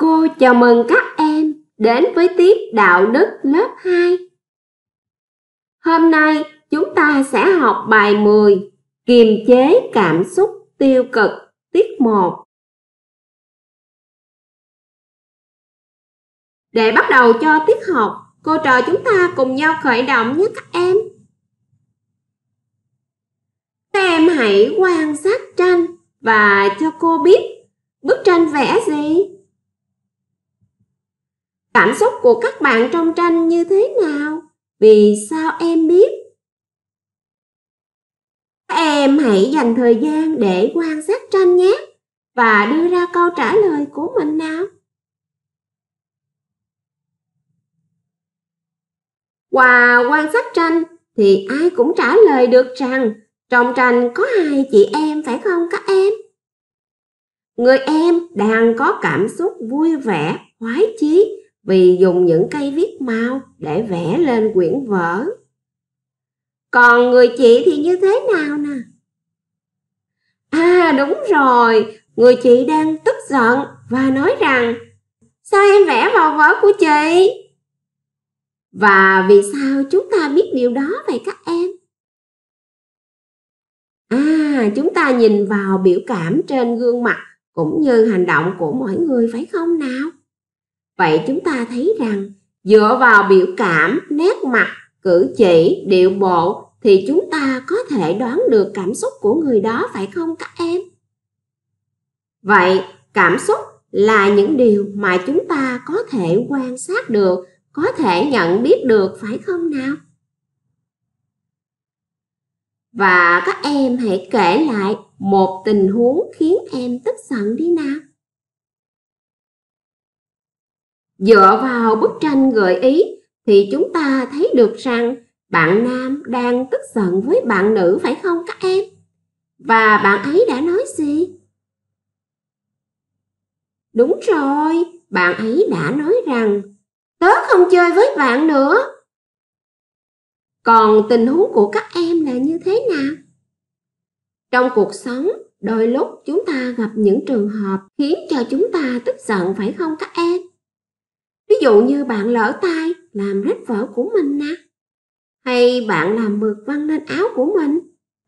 Cô chào mừng các em đến với tiết đạo đức lớp 2. Hôm nay chúng ta sẽ học bài 10 Kiềm chế cảm xúc tiêu cực tiết 1. Để bắt đầu cho tiết học, cô trò chúng ta cùng nhau khởi động nhé các em. Các em hãy quan sát tranh và cho cô biết bức tranh vẽ gì? Cảm xúc của các bạn trong tranh như thế nào? Vì sao em biết? em hãy dành thời gian để quan sát tranh nhé và đưa ra câu trả lời của mình nào. Qua wow, quan sát tranh thì ai cũng trả lời được rằng trong tranh có hai chị em phải không các em? Người em đang có cảm xúc vui vẻ, khoái chí vì dùng những cây viết mau để vẽ lên quyển vở. Còn người chị thì như thế nào nè? À đúng rồi, người chị đang tức giận và nói rằng Sao em vẽ vào vở của chị? Và vì sao chúng ta biết điều đó vậy các em? À, chúng ta nhìn vào biểu cảm trên gương mặt cũng như hành động của mọi người phải không nào? Vậy chúng ta thấy rằng dựa vào biểu cảm, nét mặt, cử chỉ, điệu bộ thì chúng ta có thể đoán được cảm xúc của người đó phải không các em? Vậy cảm xúc là những điều mà chúng ta có thể quan sát được, có thể nhận biết được phải không nào? Và các em hãy kể lại một tình huống khiến em tức giận đi nào. Dựa vào bức tranh gợi ý thì chúng ta thấy được rằng bạn nam đang tức giận với bạn nữ phải không các em? Và bạn ấy đã nói gì? Đúng rồi, bạn ấy đã nói rằng tớ không chơi với bạn nữa. Còn tình huống của các em là như thế nào? Trong cuộc sống, đôi lúc chúng ta gặp những trường hợp khiến cho chúng ta tức giận phải không các em? dụ như bạn lỡ tay làm rách vở của mình nè. Hay bạn làm mực văng lên áo của mình.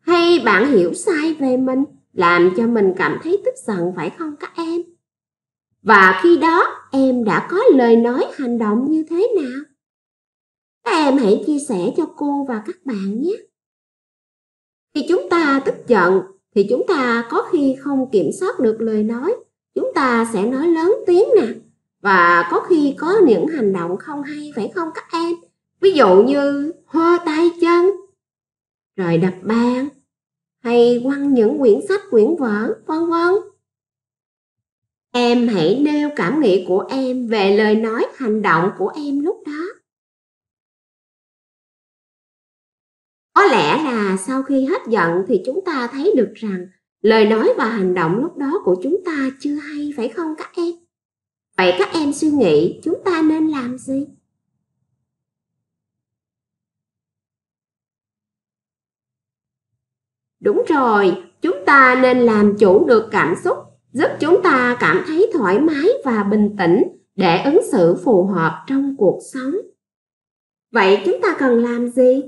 Hay bạn hiểu sai về mình, làm cho mình cảm thấy tức giận phải không các em? Và khi đó em đã có lời nói hành động như thế nào? Các em hãy chia sẻ cho cô và các bạn nhé. Khi chúng ta tức giận thì chúng ta có khi không kiểm soát được lời nói. Chúng ta sẽ nói lớn tiếng nè, và có khi có những hành động không hay phải không các em ví dụ như hoa tay chân rồi đập bàn hay quăng những quyển sách quyển vở vân vân em hãy nêu cảm nghĩ của em về lời nói hành động của em lúc đó có lẽ là sau khi hết giận thì chúng ta thấy được rằng lời nói và hành động lúc đó của chúng ta chưa hay phải không các em Vậy các em suy nghĩ chúng ta nên làm gì? Đúng rồi, chúng ta nên làm chủ được cảm xúc, giúp chúng ta cảm thấy thoải mái và bình tĩnh để ứng xử phù hợp trong cuộc sống. Vậy chúng ta cần làm gì?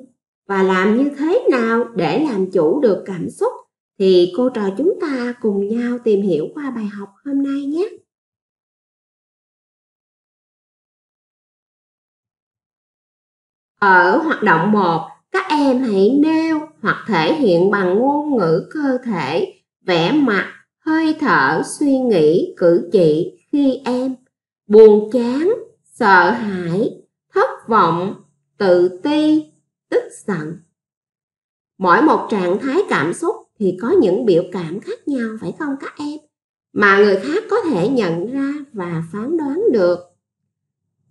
Và làm như thế nào để làm chủ được cảm xúc? Thì cô trò chúng ta cùng nhau tìm hiểu qua bài học hôm nay nhé. Ở hoạt động 1, các em hãy nêu hoặc thể hiện bằng ngôn ngữ cơ thể, vẻ mặt, hơi thở, suy nghĩ, cử chỉ khi em buồn chán, sợ hãi, thất vọng, tự ti, tức giận. Mỗi một trạng thái cảm xúc thì có những biểu cảm khác nhau phải không các em? Mà người khác có thể nhận ra và phán đoán được.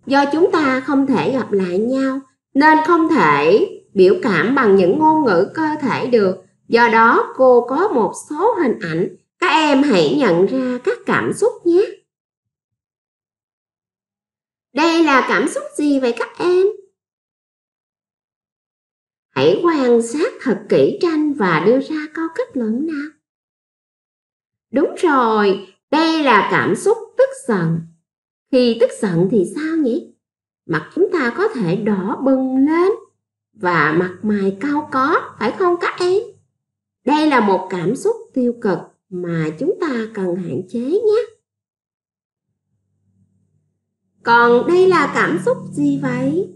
Do chúng ta không thể gặp lại nhau nên không thể biểu cảm bằng những ngôn ngữ cơ thể được. Do đó, cô có một số hình ảnh, các em hãy nhận ra các cảm xúc nhé. Đây là cảm xúc gì vậy các em? Hãy quan sát thật kỹ tranh và đưa ra câu kết luận nào. Đúng rồi, đây là cảm xúc tức giận. Khi tức giận thì sao nhỉ? mặt chúng ta có thể đỏ bừng lên và mặt mày cao có phải không các em đây là một cảm xúc tiêu cực mà chúng ta cần hạn chế nhé còn đây là cảm xúc gì vậy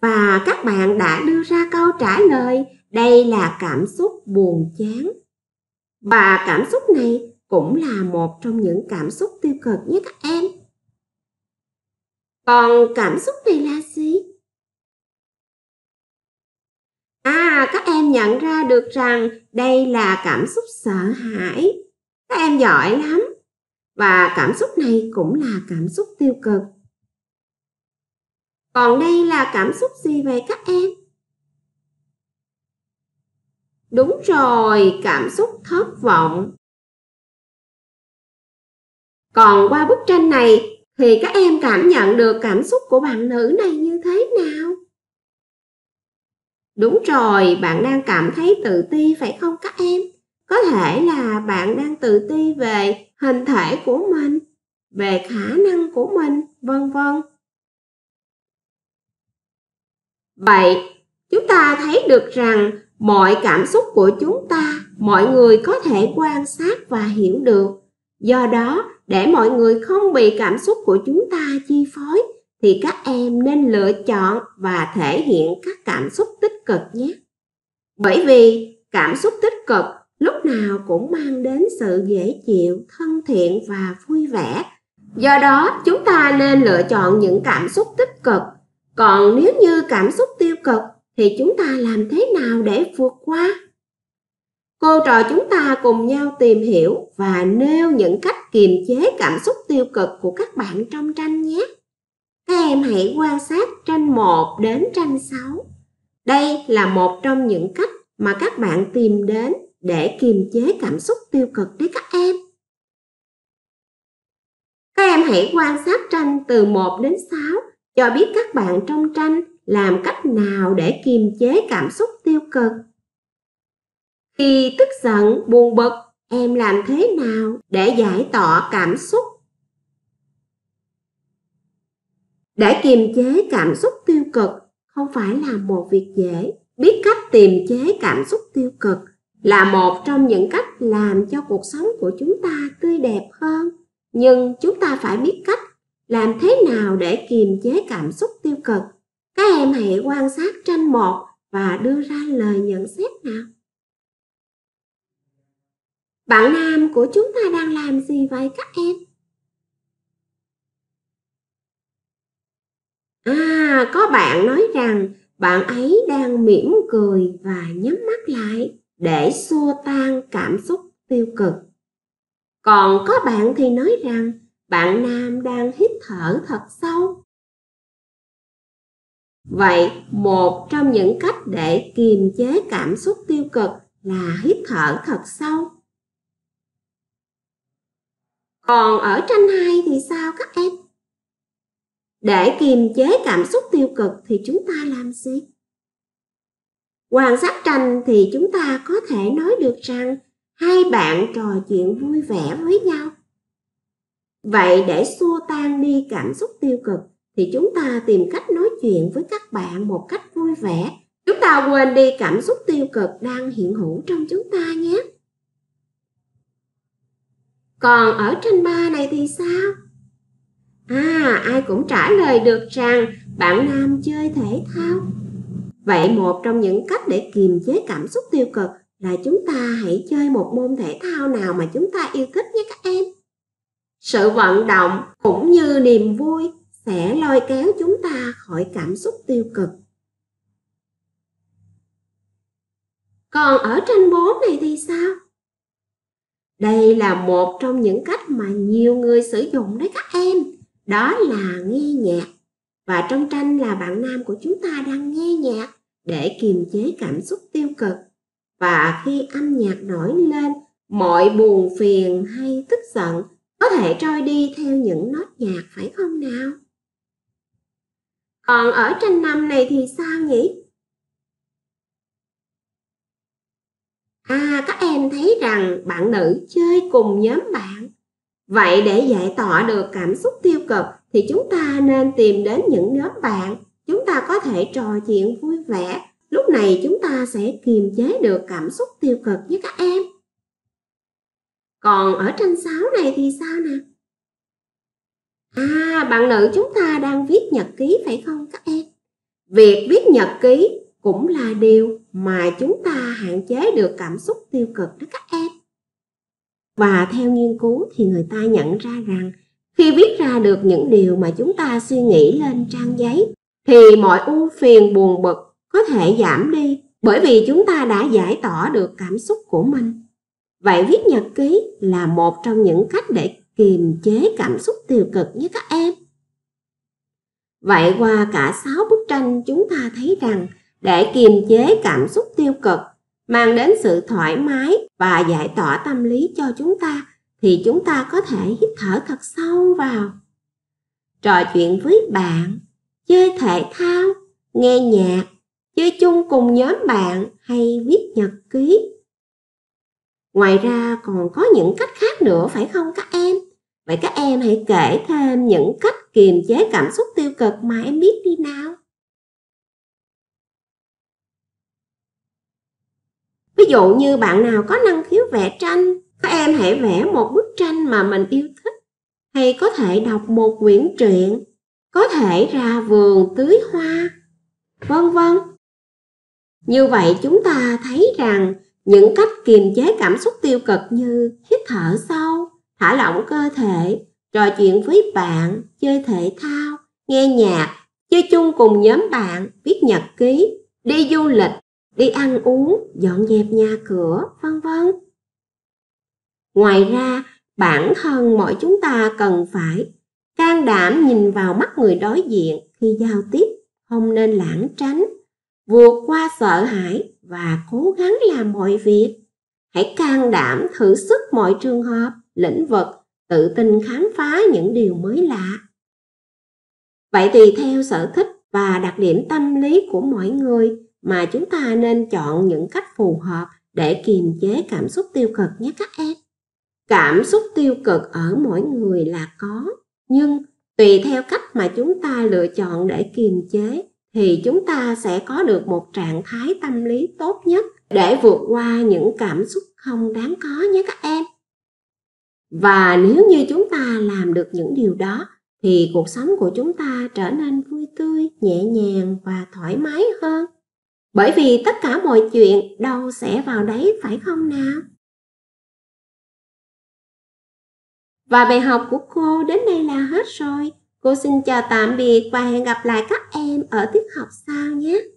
và các bạn đã đưa ra câu trả lời đây là cảm xúc buồn chán và cảm xúc này cũng là một trong những cảm xúc tiêu cực nhất các em còn cảm xúc này là gì à các em nhận ra được rằng đây là cảm xúc sợ hãi các em giỏi lắm và cảm xúc này cũng là cảm xúc tiêu cực còn đây là cảm xúc gì vậy các em đúng rồi cảm xúc thất vọng còn qua bức tranh này thì các em cảm nhận được cảm xúc của bạn nữ này như thế nào? Đúng rồi, bạn đang cảm thấy tự ti phải không các em? Có thể là bạn đang tự ti về hình thể của mình, về khả năng của mình, vân vân. Vậy, chúng ta thấy được rằng mọi cảm xúc của chúng ta, mọi người có thể quan sát và hiểu được. Do đó, để mọi người không bị cảm xúc của chúng ta chi phối thì các em nên lựa chọn và thể hiện các cảm xúc tích cực nhé bởi vì cảm xúc tích cực lúc nào cũng mang đến sự dễ chịu thân thiện và vui vẻ do đó chúng ta nên lựa chọn những cảm xúc tích cực còn nếu như cảm xúc tiêu cực thì chúng ta làm thế nào để vượt qua Cô trò chúng ta cùng nhau tìm hiểu và nêu những cách kiềm chế cảm xúc tiêu cực của các bạn trong tranh nhé. Các em hãy quan sát tranh 1 đến tranh 6. Đây là một trong những cách mà các bạn tìm đến để kiềm chế cảm xúc tiêu cực đấy các em. Các em hãy quan sát tranh từ 1 đến 6 cho biết các bạn trong tranh làm cách nào để kiềm chế cảm xúc tiêu cực. Khi tức giận, buồn bực, em làm thế nào để giải tỏa cảm xúc? Để kiềm chế cảm xúc tiêu cực không phải là một việc dễ. Biết cách kiềm chế cảm xúc tiêu cực là một trong những cách làm cho cuộc sống của chúng ta tươi đẹp hơn. Nhưng chúng ta phải biết cách làm thế nào để kiềm chế cảm xúc tiêu cực. Các em hãy quan sát tranh một và đưa ra lời nhận xét nào. Bạn nam của chúng ta đang làm gì vậy các em? À, có bạn nói rằng bạn ấy đang mỉm cười và nhắm mắt lại để xua tan cảm xúc tiêu cực. Còn có bạn thì nói rằng bạn nam đang hít thở thật sâu. Vậy, một trong những cách để kiềm chế cảm xúc tiêu cực là hít thở thật sâu còn ở tranh hai thì sao các em? Để kiềm chế cảm xúc tiêu cực thì chúng ta làm gì? Quan sát tranh thì chúng ta có thể nói được rằng hai bạn trò chuyện vui vẻ với nhau. Vậy để xua tan đi cảm xúc tiêu cực thì chúng ta tìm cách nói chuyện với các bạn một cách vui vẻ. Chúng ta quên đi cảm xúc tiêu cực đang hiện hữu trong chúng ta nhé còn ở tranh ba này thì sao à ai cũng trả lời được rằng bạn nam chơi thể thao vậy một trong những cách để kiềm chế cảm xúc tiêu cực là chúng ta hãy chơi một môn thể thao nào mà chúng ta yêu thích nhé các em sự vận động cũng như niềm vui sẽ lôi kéo chúng ta khỏi cảm xúc tiêu cực còn ở tranh bốn này thì sao đây là một trong những cách mà nhiều người sử dụng đấy các em đó là nghe nhạc và trong tranh là bạn nam của chúng ta đang nghe nhạc để kiềm chế cảm xúc tiêu cực và khi âm nhạc nổi lên mọi buồn phiền hay tức giận có thể trôi đi theo những nốt nhạc phải không nào còn ở tranh năm này thì sao nhỉ à các em thấy rằng bạn nữ chơi cùng nhóm bạn vậy để giải tỏa được cảm xúc tiêu cực thì chúng ta nên tìm đến những nhóm bạn chúng ta có thể trò chuyện vui vẻ lúc này chúng ta sẽ kiềm chế được cảm xúc tiêu cực với các em còn ở tranh 6 này thì sao nè à bạn nữ chúng ta đang viết nhật ký phải không các em việc viết nhật ký cũng là điều mà chúng ta hạn chế được cảm xúc tiêu cực đó các em và theo nghiên cứu thì người ta nhận ra rằng khi viết ra được những điều mà chúng ta suy nghĩ lên trang giấy thì mọi ưu phiền buồn bực có thể giảm đi bởi vì chúng ta đã giải tỏa được cảm xúc của mình vậy viết nhật ký là một trong những cách để kiềm chế cảm xúc tiêu cực với các em vậy qua cả sáu bức tranh chúng ta thấy rằng để kiềm chế cảm xúc tiêu cực mang đến sự thoải mái và giải tỏa tâm lý cho chúng ta thì chúng ta có thể hít thở thật sâu vào trò chuyện với bạn chơi thể thao nghe nhạc chơi chung cùng nhóm bạn hay viết nhật ký ngoài ra còn có những cách khác nữa phải không các em vậy các em hãy kể thêm những cách kiềm chế cảm xúc tiêu cực mà em biết đi nào Ví dụ như bạn nào có năng khiếu vẽ tranh, các em hãy vẽ một bức tranh mà mình yêu thích. Hay có thể đọc một quyển truyện, có thể ra vườn tưới hoa, vân vân. Như vậy chúng ta thấy rằng những cách kiềm chế cảm xúc tiêu cực như hít thở sâu, thả lỏng cơ thể, trò chuyện với bạn, chơi thể thao, nghe nhạc, chơi chung cùng nhóm bạn, viết nhật ký, đi du lịch đi ăn uống, dọn dẹp nhà cửa, vân vân. Ngoài ra, bản thân mỗi chúng ta cần phải can đảm nhìn vào mắt người đối diện khi giao tiếp, không nên lãng tránh, vượt qua sợ hãi và cố gắng làm mọi việc. Hãy can đảm thử sức mọi trường hợp, lĩnh vực, tự tin khám phá những điều mới lạ. Vậy tùy theo sở thích và đặc điểm tâm lý của mỗi người mà chúng ta nên chọn những cách phù hợp để kiềm chế cảm xúc tiêu cực nhé các em cảm xúc tiêu cực ở mỗi người là có nhưng tùy theo cách mà chúng ta lựa chọn để kiềm chế thì chúng ta sẽ có được một trạng thái tâm lý tốt nhất để vượt qua những cảm xúc không đáng có nhé các em và nếu như chúng ta làm được những điều đó thì cuộc sống của chúng ta trở nên vui tươi nhẹ nhàng và thoải mái hơn bởi vì tất cả mọi chuyện đâu sẽ vào đấy phải không nào? Và bài học của cô đến đây là hết rồi. Cô xin chào tạm biệt và hẹn gặp lại các em ở tiết học sau nhé.